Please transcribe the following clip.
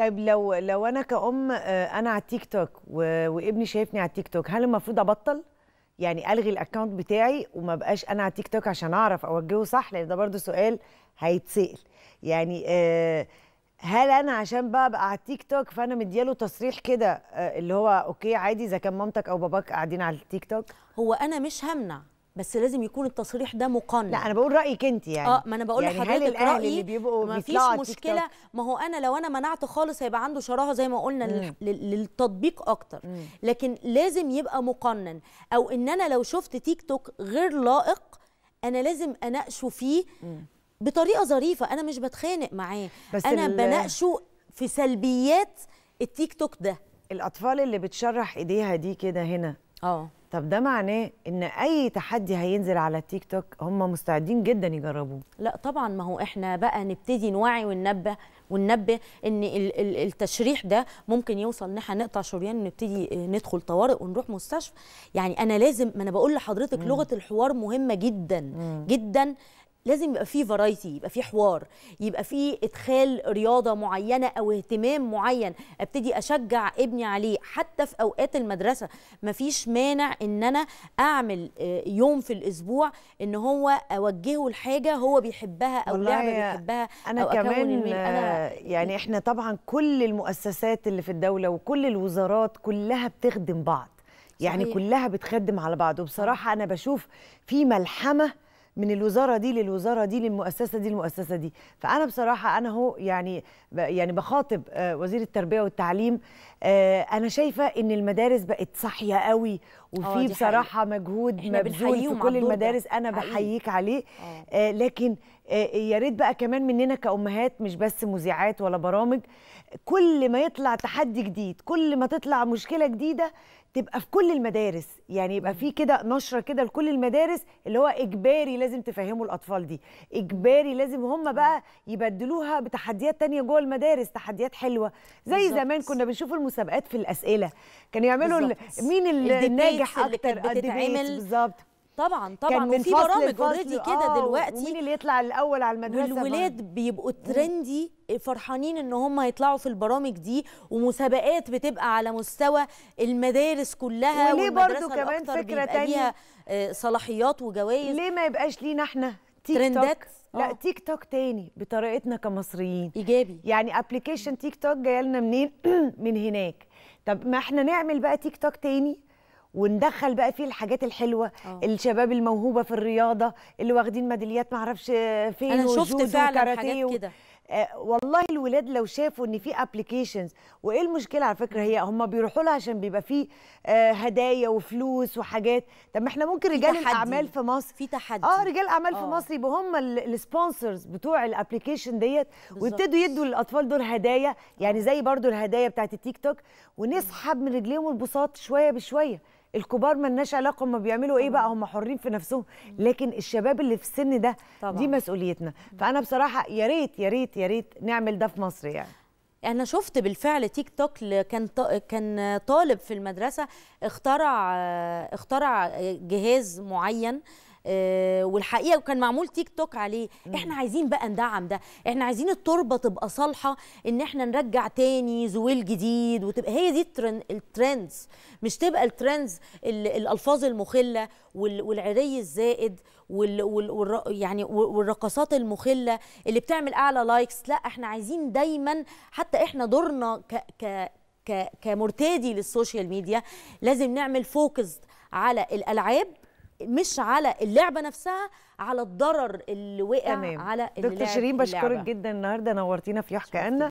طيب لو لو انا كأم آه، انا على التيك توك وابني شايفني على التيك توك هل المفروض ابطل؟ يعني الغي الاكونت بتاعي وما بقاش انا على التيك توك عشان اعرف اوجهه صح لان ده برضو سؤال هيتسال يعني آه، هل انا عشان بقى بقى على التيك توك فانا مدياله تصريح كده آه، اللي هو اوكي عادي اذا كان مامتك او باباك قاعدين على التيك توك هو انا مش همنع بس لازم يكون التصريح ده مقنن لا انا بقول رايك انت يعني اه ما انا بقول يعني لحضرتك رايي اللي بيبقوا ما فيش مشكله ما هو انا لو انا منعت خالص هيبقى عنده شراهه زي ما قلنا مم. للتطبيق اكتر مم. لكن لازم يبقى مقنن او ان انا لو شفت تيك توك غير لائق انا لازم اناقشه فيه مم. بطريقه ظريفه انا مش بتخانق معاه بس انا بناقشه في سلبيات التيك توك ده الاطفال اللي بتشرح ايديها دي كده هنا اه طب ده معناه ان اي تحدي هينزل على التيك توك هم مستعدين جدا يجربوه لا طبعا ما هو احنا بقى نبتدي نوعي وننبه وننبه ان التشريح ده ممكن يوصل ان احنا نقطع شريان ونبتدي آه، ندخل طوارئ ونروح مستشفى يعني انا لازم ما انا بقول لحضرتك مم. لغه الحوار مهمه جدا مم. جدا لازم يبقى فيه فرايتي يبقى فيه حوار يبقى فيه ادخال رياضه معينه او اهتمام معين ابتدي اشجع ابني عليه حتى في اوقات المدرسه مفيش مانع ان انا اعمل آه، يوم في الاسبوع ان هو اوجهه لحاجه هو بيحبها او لعبه بيحبها انا أو كمان أنا آه، يعني احنا طبعا كل المؤسسات اللي في الدوله وكل الوزارات كلها بتخدم بعض يعني صحيح. كلها بتخدم على بعض وبصراحه انا بشوف في ملحمه من الوزاره دي للوزاره دي للمؤسسه دي للمؤسسه دي فانا بصراحه انا هو يعني يعني بخاطب آه، وزير التربيه والتعليم آه، انا شايفه ان المدارس بقت صاحيه قوي وفي آه، بصراحه حقيقة. مجهود مبذول في كل المدارس انا بحييك عليه آه. آه لكن آه يا ريت بقى كمان مننا كامهات مش بس مذيعات ولا برامج كل ما يطلع تحدي جديد كل ما تطلع مشكله جديده تبقى في كل المدارس يعني يبقى في كده نشره كده لكل المدارس اللي هو اجباري لازم تفهموا الاطفال دي اجباري لازم هم آه. بقى يبدلوها بتحديات تانية جوه المدارس تحديات حلوه زي بالزبط. زمان كنا بنشوف المسابقات في الاسئله كانوا يعملوا مين الناجح النجاح اللي كانت بتتعمل بالظبط طبعا طبعا وفي برامج اوريدي كده آه، دلوقتي مين اللي يطلع الاول على المدرسه والولاد بيبقوا ترندي فرحانين ان هم يطلعوا في البرامج دي ومسابقات بتبقى على مستوى المدارس كلها وليه برضو كمان فكره تانية آه، صلاحيات وجوائز ليه ما يبقاش لينا احنا تيك توك لا تيك آه. توك تاني بطريقتنا كمصريين ايجابي يعني ابلكيشن تيك توك جايه لنا منين من هناك طب ما احنا نعمل بقى تيك توك تاني وندخل بقى فيه الحاجات الحلوه أوه. الشباب الموهوبه في الرياضه اللي واخدين ميداليات معرفش فين انا شفت فعلا حاجات كده آه، والله الولاد لو شافوا ان في ابلكيشنز وايه المشكله على فكره هي هم بيروحوا لها عشان بيبقى في آه، هدايا وفلوس وحاجات طب ما احنا ممكن رجال الاعمال في مصر في تحدي اه رجال الاعمال في آه. مصر يبقوا هم السبونسرز بتوع الابلكيشن ديت ويبتدوا يدوا للاطفال دول هدايا يعني زي برضو الهدايا بتاعت التيك توك ونسحب من رجليهم البساط شويه بشويه الكبار لناش علاقه هم بيعملوا ايه بقى هم حرين في نفسهم لكن الشباب اللي في السن ده طبعا. دي مسؤوليتنا فانا بصراحه يا ريت يا ريت يا ريت نعمل ده في مصر يعني انا شفت بالفعل تيك توك كان كان طالب في المدرسه اخترع اخترع جهاز معين آه، والحقيقه وكان معمول تيك توك عليه احنا عايزين بقى ندعم ده احنا عايزين التربه تبقى صالحه ان احنا نرجع تاني زويل جديد وتبقى هي دي الترندز مش تبقى الترندز الالفاظ المخله والعري الزائد وال وال يعني والرقصات المخله اللي بتعمل اعلى لايكس لا احنا عايزين دايما حتى احنا دورنا ك ك كمرتادي للسوشيال ميديا لازم نعمل فوكس على الالعاب مش على اللعبه نفسها على الضرر اللي وقع تمام. على اللعبه دكتور شيرين بشكرك جدا النهارده نورتينا في يحكى أنا